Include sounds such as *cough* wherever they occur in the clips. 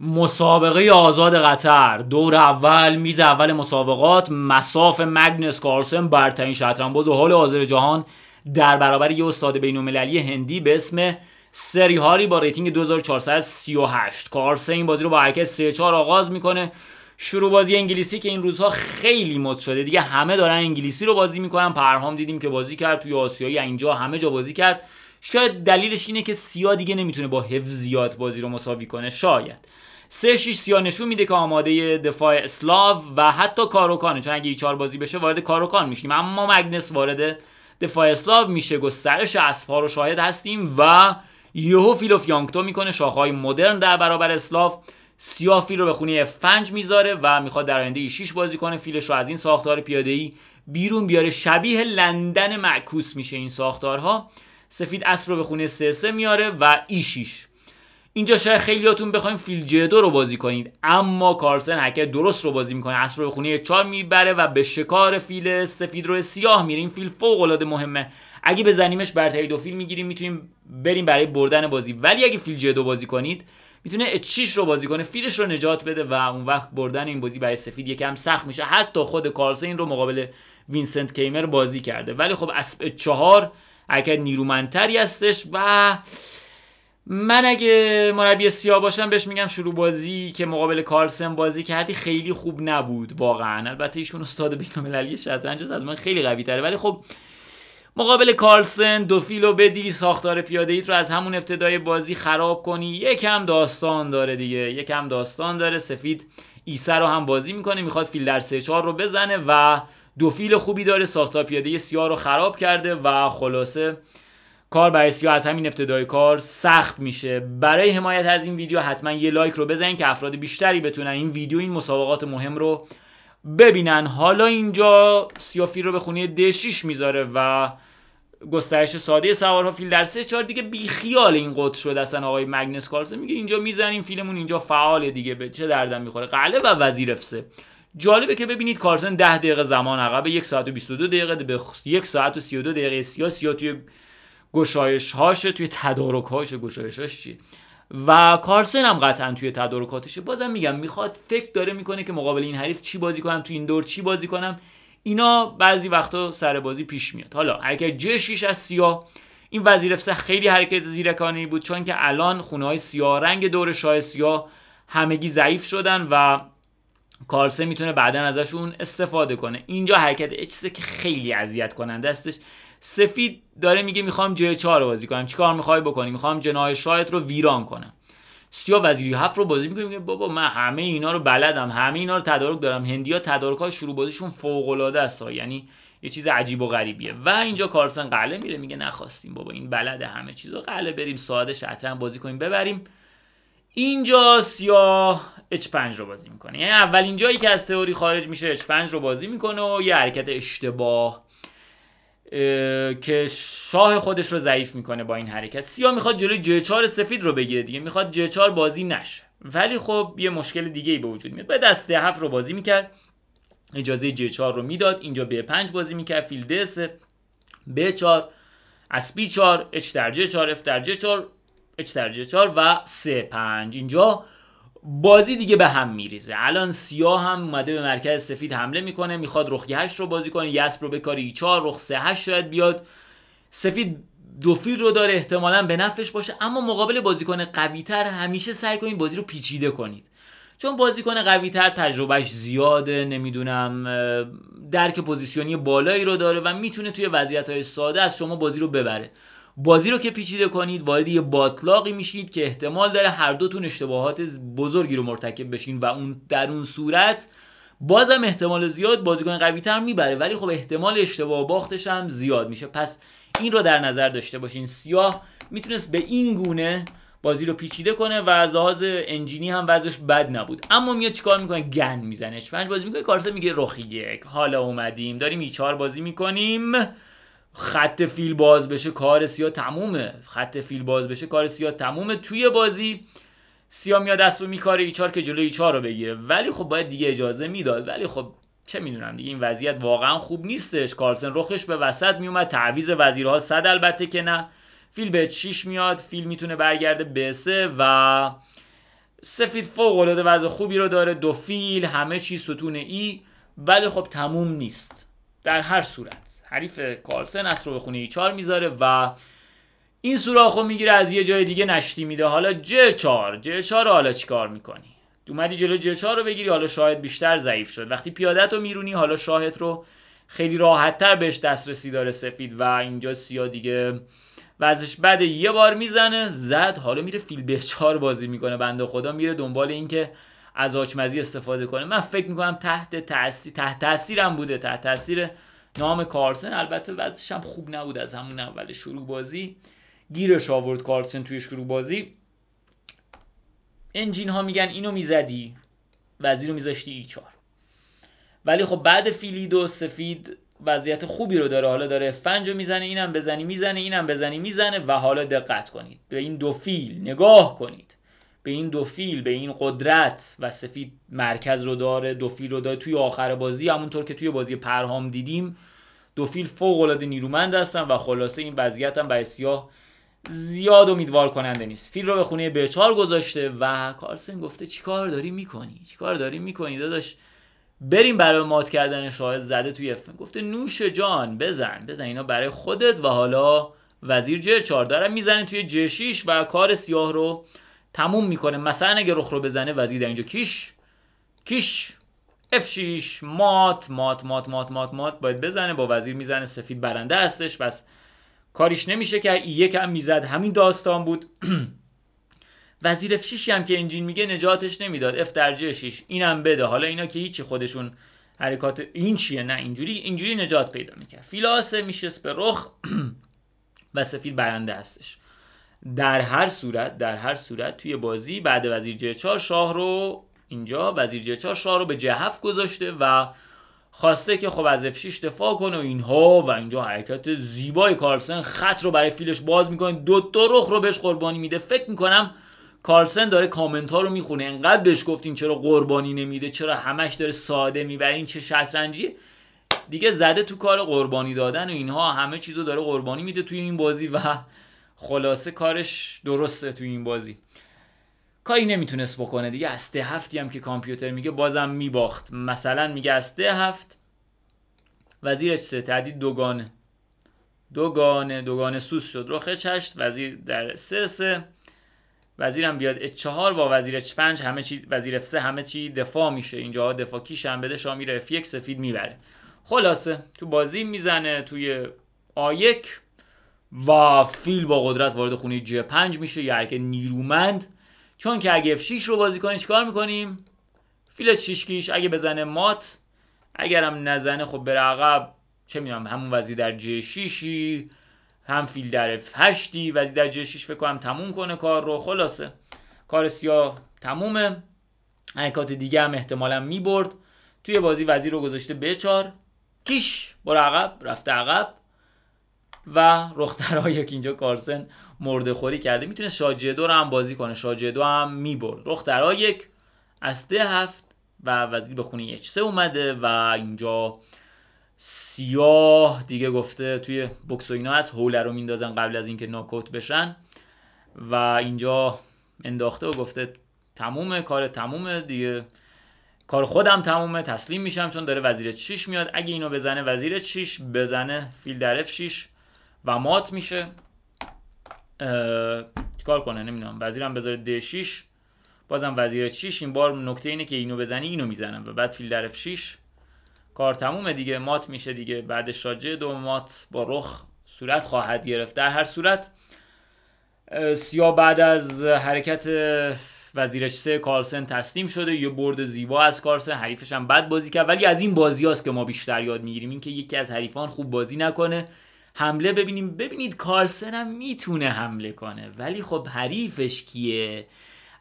مسابقه آزاد قطر دور اول میز اول مسابقات مساف مگنس کارلسن برترین شطرنباز و حال حاضر جهان در برابر یه استاد بین‌المللی هندی به اسم سری هاری با ریتینگ 2438 کارسن این بازی رو با حرکت 34 آغاز میکنه شروع بازی انگلیسی که این روزها خیلی مد شده دیگه همه دارن انگلیسی رو بازی میکنن پرهام دیدیم که بازی کرد توی آسیایی اینجا همه جا بازی کرد شاید دلیلش اینه که سیا دیگه نمیتونه با زیاد بازی رو مساوی کنه شاید سه شیش سیاه نشون میده که آماده دفاع اسلاو و حتی کاروکانه چون اگه 4 بازی بشه وارد کاروکان میشیم اما مگنس وارد دفاع اسلاو میشه گسترش اسپا رو شاهد هستیم و یهو فیلوف یانگتو میکنه شاخهای مدرن در برابر اسلاو سیافی رو به خونه F5 میذاره و میخواد در آینده 6 بازی کنه فیلش رو از این ساختار پیاده ای بیرون بیاره شبیه لندن معکوس میشه این ساختارها سفید اسب رو به خونه میاره و ای اینجا شاید خیلیاتون بخوایم فیل دو رو بازی کنید اما کارسن حکر درست رو بازی میکنه اسب رو خونه چار میبره و به شکار فیل سفید رو سیاه میره این فیل فوق العاده مهمه اگه بزنیمش برتری دو فیل میگیریم میتونیم بریم برای بردن بازی ولی اگه فیل دو بازی کنید میتونه چیش رو بازی کنه فیلش رو نجات بده و اون وقت بردن این بازی برای سفید یکم سخت میشه حتی خود کارسن این رو مقابل وینسنت کیمر بازی کرده ولی خب اسب چهار اگر نیرومندتری هستش و من اگه مربی سیاه باشم بهش میگم شروع بازی که مقابل کارلسن بازی کردی خیلی خوب نبود واقعا البته ایشون استاد بین‌المللی شطرنج از من خیلی قوی تره ولی خب مقابل کارلسن دو فیلو بدی ساختار پیاده ایت رو از همون ابتدای بازی خراب کنی یکم داستان داره دیگه یکم داستان داره سفید ایسه رو هم بازی میکنه میخواد فیل در سه چهار رو بزنه و دو فیل خوبی داره ساختار پیاده سیاه رو خراب کرده و خلاصه کار برای سیو از همین ابتدای کار سخت میشه برای حمایت از این ویدیو حتما یه لایک رو بزنین که افراد بیشتری بتونن این ویدیو این مسابقات مهم رو ببینن حالا اینجا سیافی رو به خونه د میذاره و گسترش ساده سوارها فیل در سه چهار دیگه بیخیال این قطع شد اصلا آقای مگنس کارلسن میگه اینجا میزنیم فیلمون اینجا فعال دیگه به چه دردم میخوره قله و وزیر افسه جالبه که ببینید کارسن 10 دقیقه زمان عقب یک ساعت و 22 دقیقه به یک ساعت و 32 دقیقه سیو سیا توی گشایش هاشه توی تدارک هاشه گشایش هاش و کارسن هم قطعا توی تدارکاتشه بازم میگم میخواد فکر داره میکنه که مقابل این حریف چی بازی کنم توی این دور چی بازی کنم اینا بعضی وقتا سر بازی پیش میاد حالا ج جشیش از سیاه این وزیر خیلی حرکت زیرکانه بود چون که الان خونه های سیاه رنگ دور شاه سیاه همگی ضعیف شدن و کارسه میتونه بعدا ازشون استفاده کنه اینجا حرکت اچسه که خیلی اذیت کننده استش سفید داره میگه میخوام جای 4 رو بازی کنم چیکار میخوای بکنی میخوام جناه شاید رو ویران کنم سیا وزیری هفت رو بازی میکنه میگه بابا من همه اینا رو بلدم همه اینا رو تدارک دارم هندیا تدارک ها شروع بازیشون فوق العاده است یعنی یه چیز عجیب و غریبیه و اینجا کارسن قله میره میگه نخواستیم بابا این بلد همه چیزو قله بریم ساده شطرنج بازی کنیم ببریم اینجا سیاه H5 رو بازی میکنه یعنی اولین جایی که از تئوری خارج میشه H5 رو بازی میکنه و یه حرکت اشتباه که شاه خودش رو ضعیف میکنه با این حرکت سیاه میخواد جلوی J4 سفید رو بگیره دیگه میخواد g 4 بازی نشه ولی خب یه مشکل دیگه ای به وجود میاد به دست هفت رو بازی میکرد اجازه g 4 رو میداد اینجا B5 بازی میکرد فیل 3 B4 از B4 H در 4 F در 4 H در 4 و C5 اینجا بازی دیگه به هم میریزه الان سیاه هم اومده به مرکز سفید حمله میکنه میخواد رخ هشت رو بازی کنه یسب رو کاری چار، رخ سه شاید بیاد سفید فیل رو داره احتمالا به نفش باشه اما مقابل بازیکن قویتر همیشه سعی کنید بازی رو پیچیده کنید چون بازیکن قویتر تجربهش زیاده نمیدونم درک پوزیسیونی بالایی رو داره و میتونه توی وضعیت های ساده از شما بازی رو ببره بازی رو که پیچیده کنید وارد یه باطلاقی میشید که احتمال داره هر دوتون اشتباهات بزرگی رو مرتکب بشین و اون در اون صورت بازم احتمال زیاد بازیکن قوی تر میبره ولی خب احتمال اشتباه باختش هم زیاد میشه پس این رو در نظر داشته باشین سیاه میتونست به این گونه بازی رو پیچیده کنه و از لحاظ انجینی هم وضعش بد نبود اما میاد چیکار میکنه گن میزنه پنج بازی میکنه کارسه میگه یک حالا اومدیم داریم ایچار بازی میکنیم خط فیل باز بشه کار سیا تمومه خط فیل باز بشه کار سیا تمومه توی بازی سیا میاد دست رو میکاره ایچار که جلوی ایچار رو بگیره ولی خب باید دیگه اجازه میداد ولی خب چه میدونم دیگه این وضعیت واقعا خوب نیستش کارلسن رخش به وسط میومد تعویز وزیرها صد البته که نه فیل به چیش میاد فیل میتونه برگرده به سه و سفید فوق العاده وضع خوبی رو داره دو فیل همه چی ستون ای ولی خب تموم نیست در هر صورت حریف کالسن رو به خونه چار میذاره و این سوراخو میگیره از یه جای دیگه نشتی میده حالا ج 4 ج 4 حالا چیکار میکنی اومدی جلو ج 4 رو بگیری حالا شاهت بیشتر ضعیف شد وقتی پیادت رو میرونی حالا شاهد رو خیلی راحت تر بهش دسترسی داره سفید و اینجا سیا دیگه وزش بعد یه بار میزنه زد حالا میره فیل به چار بازی میکنه بنده خدا میره دنبال اینکه از آچمزی استفاده کنه من فکر میکنم تحت تاثیر تحت تاثیرم بوده تحت تاثیر نام کارسن البته وضعش هم خوب نبود از همون اول شروع بازی گیرش آورد کارسن توی شروع بازی انجین ها میگن اینو میزدی وزیر رو میذاشتی ای چار ولی خب بعد فیلی دو سفید وضعیت خوبی رو داره حالا داره فنجو میزنه اینم بزنی میزنه اینم بزنی میزنه و حالا دقت کنید به این دو فیل نگاه کنید به این دو فیل به این قدرت و سفید مرکز رو داره دو فیل رو داره توی آخر بازی همونطور که توی بازی پرهام دیدیم دو فیل فوق العاده نیرومند هستن و خلاصه این وضعیت هم برای سیاه زیاد امیدوار کننده نیست فیل رو به خونه بچار گذاشته و کارسن گفته چیکار داری میکنی چیکار داری میکنی داداش بریم برای مات کردن شاهد زده توی افن گفته نوش جان بزن بزن اینا برای خودت و حالا وزیر ج 4 داره میزنه توی ج 6 و کار سیاه رو تموم میکنه مثلا اگه رخ رو بزنه وزیر اینجا کیش کیش F6 مات مات مات مات مات مات باید بزنه با وزیر میزنه سفید برنده هستش بس کاریش نمیشه که یک هم میزد همین داستان بود *clears throat* وزیر F6 هم که انجین میگه نجاتش نمیداد F درجه 6 اینم بده حالا اینا که هیچی خودشون حرکات این چیه نه اینجوری اینجوری نجات پیدا میکرد فیلاسه میشه به رخ *clears throat* و سفید برنده هستش در هر صورت در هر صورت توی بازی بعد وزیر جه چار شاه رو اینجا وزیر جه چار شاه رو به جه هفت گذاشته و خواسته که خب از افشیش کنه و اینها و اینجا حرکت زیبای کارلسن خط رو برای فیلش باز میکنه دو تا رخ رو بهش قربانی میده فکر میکنم کارلسن داره کامنت ها رو میخونه انقدر بهش گفتین چرا قربانی نمیده چرا همش داره ساده میبره این چه شطرنجی دیگه زده تو کار قربانی دادن و اینها همه چیزو داره قربانی میده توی این بازی و خلاصه کارش درسته تو این بازی کاری نمیتونست بکنه دیگه از ده هفتی هم که کامپیوتر میگه بازم میباخت مثلا میگه از ده هفت وزیرش سه تعدید دوگانه دوگانه دوگانه سوس شد رخ چشت وزیر در سه سه وزیرم بیاد اچ چهار با وزیر اچ پنج همه چی وزیر اف سه همه چی دفاع میشه اینجا دفاع کیش هم بده شامیر اف یک سفید میبره خلاصه تو بازی میزنه توی آیک و فیل با قدرت وارد خونه جی 5 میشه یه حرکت نیرومند چون که اگه اف 6 رو بازی کنیم چیکار میکنیم فیل 6 کیش اگه بزنه مات اگرم نزنه خب بر عقب چه میدونم همون وزیر در جی 6 هم فیل در F8 وزیر در جی 6 فکر کنم تموم کنه کار رو خلاصه کار سیاه تمومه حرکات دیگه هم احتمالا میبرد توی بازی وزیر رو گذاشته به 4 کیش بر عقب رفته عقب و رخترهایی *laughs* که اینجا کارسن مرده خوری کرده میتونه شاجه دو رو هم بازی کنه شاجه دو هم میبرد رختر یک از ده هفت و وزگی به خونه یک اومده و اینجا سیاه دیگه گفته توی بکس و اینا از هوله رو میندازن قبل از اینکه ناکوت بشن و اینجا انداخته و گفته تمومه کار تمومه دیگه کار خودم تمومه تسلیم میشم چون داره وزیر 6 میاد اگه اینو بزنه وزیر 6 بزنه فیل درف 6 و مات میشه کار کنه نمیدونم وزیرم بذاره د 6 بازم وزیر 6 این بار نکته اینه که اینو بزنی اینو میزنم و بعد فیل اف 6 کار تمومه دیگه مات میشه دیگه بعد شاجه دو مات با رخ صورت خواهد گرفت در هر صورت سیا بعد از حرکت وزیرش سه کارسن تسلیم شده یه برد زیبا از کارسن حریفش هم بد بازی کرد ولی از این بازی است که ما بیشتر یاد میگیریم اینکه یکی از حریفان خوب بازی نکنه حمله ببینیم ببینید کارلسن هم میتونه حمله کنه ولی خب حریفش کیه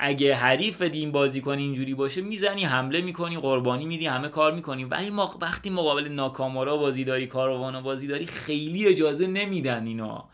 اگه حریف این بازیکن اینجوری باشه میزنی حمله میکنی قربانی میدی همه کار میکنی ولی ما وقتی مقابل ناکامارا بازی داری کاروانا بازی داری خیلی اجازه نمیدن اینا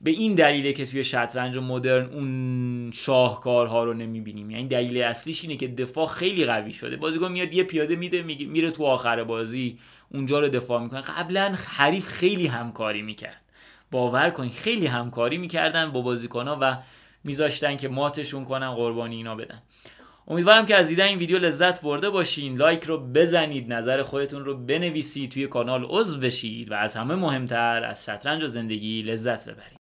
به این دلیله که توی شطرنج و مدرن اون شاهکارها رو نمیبینیم یعنی دلیل اصلیش اینه که دفاع خیلی قوی شده بازیکن میاد یه پیاده میده میره تو آخر بازی اونجا رو دفاع میکنه قبلا حریف خیلی همکاری میکرد باور کنید خیلی همکاری میکردن با ها و میذاشتن که ماتشون کنن قربانی اینا بدن امیدوارم که از دیدن این ویدیو لذت برده باشین لایک رو بزنید نظر خودتون رو بنویسید توی کانال عضو بشید و از همه مهمتر از شطرنج و زندگی لذت ببرید